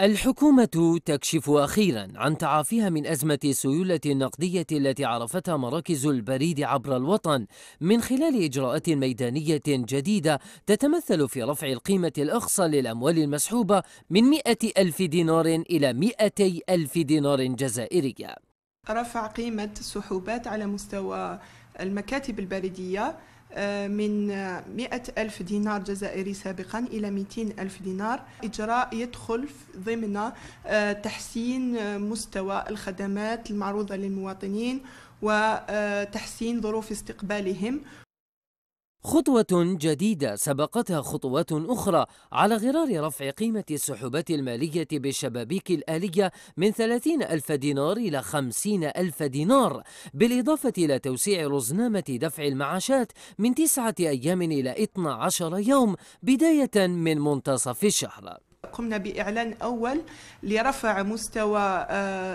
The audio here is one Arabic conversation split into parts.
الحكومة تكشف أخيرا عن تعافيها من أزمة السيولة النقدية التي عرفتها مراكز البريد عبر الوطن من خلال إجراءات ميدانية جديدة تتمثل في رفع القيمة الأقصى للأموال المسحوبة من 100 ألف دينار إلى 200 ألف دينار جزائرية رفع قيمة السحوبات على مستوى المكاتب البريدية آه، من 100 ألف دينار جزائري سابقا إلى 200 ألف دينار إجراء يدخل ضمن آه، تحسين مستوى الخدمات المعروضة للمواطنين وتحسين آه، ظروف استقبالهم خطوة جديدة سبقتها خطوات أخرى على غرار رفع قيمة السحوبات المالية بالشبابيك الآلية من 30 ألف دينار إلى 50 ألف دينار بالإضافة إلى توسيع رزنامة دفع المعاشات من تسعة أيام إلى 12 يوم بداية من منتصف الشهر قمنا بإعلان أول لرفع مستوى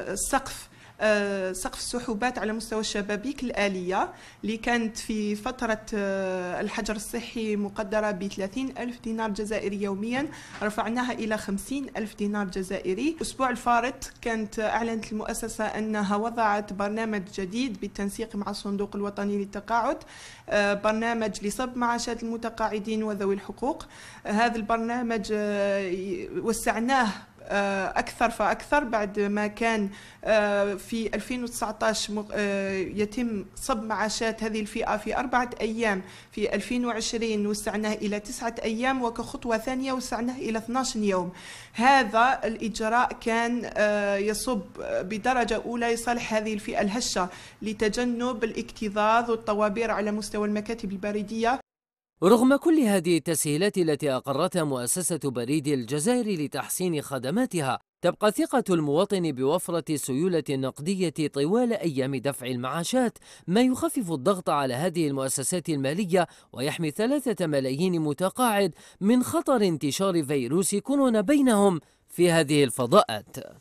السقف آه، آه، سقف السحوبات على مستوى الشبابيك الآلية اللي كانت في فترة آه، الحجر الصحي مقدرة ب 30 ألف دينار جزائري يوميا رفعناها إلى 50 ألف دينار جزائري الأسبوع الفارط كانت آه، أعلنت المؤسسة أنها وضعت برنامج جديد بالتنسيق مع الصندوق الوطني للتقاعد برنامج لصب معاشات المتقاعدين وذوي الحقوق هذا البرنامج وسعناه آه، أكثر فأكثر بعد ما كان آه، في 2019 آه، يتم صب معاشات هذه الفئة في أربعة أيام في 2020 وسعناه إلى تسعة أيام وكخطوة ثانية وسعناه إلى 12 يوم هذا الإجراء كان يصب بدرجة أولى لصالح هذه الفئة الهشة لتجنب الاكتظاظ والطوابير على مستوى المكاتب البريدية رغم كل هذه التسهيلات التي أقرتها مؤسسة بريد الجزائر لتحسين خدماتها تبقى ثقة المواطن بوفرة سيولة نقدية طوال أيام دفع المعاشات ما يخفف الضغط على هذه المؤسسات المالية ويحمي ثلاثة ملايين متقاعد من خطر انتشار فيروس كورونا بينهم في هذه الفضاءات